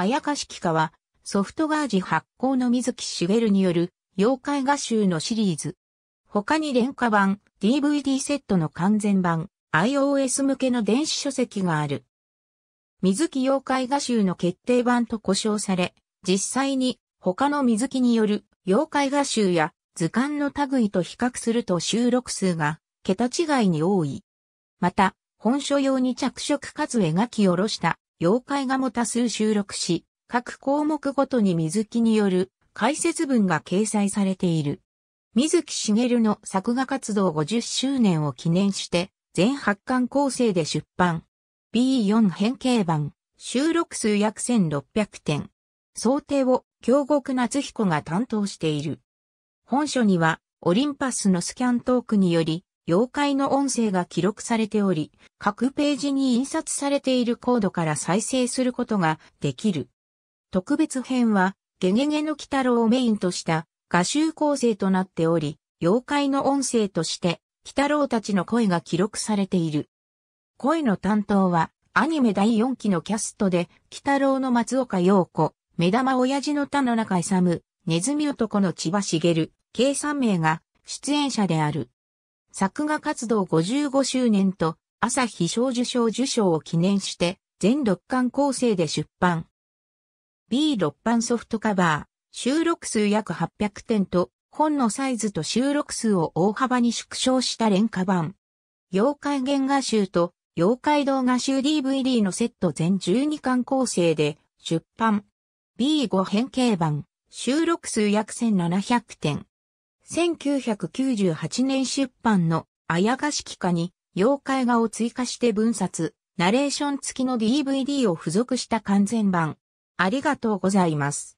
あやかしきかは、ソフトガージ発行の水木しげるによる、妖怪画集のシリーズ。他に廉価版、DVD セットの完全版、iOS 向けの電子書籍がある。水木妖怪画集の決定版と呼称され、実際に他の水木による妖怪画集や図鑑の類と比較すると収録数が桁違いに多い。また、本書用に着色かつ描き下ろした妖怪画も多数収録し、各項目ごとに水木による解説文が掲載されている。水木しげるの作画活動50周年を記念して、全8巻構成で出版。B4 変形版、収録数約1600点。想定を京極夏彦が担当している。本書には、オリンパスのスキャントークにより、妖怪の音声が記録されており、各ページに印刷されているコードから再生することができる。特別編は、ゲゲゲの鬼太郎をメインとした画集構成となっており、妖怪の音声として、鬼太郎たちの声が記録されている。声の担当は、アニメ第4期のキャストで、鬼太郎の松岡洋子、目玉親父の田の中勇、ネズミ男の千葉茂、計3名が出演者である。作画活動55周年と朝日小受賞受賞を記念して全6巻構成で出版。B6 版ソフトカバー、収録数約800点と本のサイズと収録数を大幅に縮小した廉価版。妖怪原画集と妖怪動画集 DVD のセット全12巻構成で出版。B5 変形版、収録数約1700点。1998年出版の、あやがしきかに、妖怪画を追加して分冊、ナレーション付きの DVD を付属した完全版。ありがとうございます。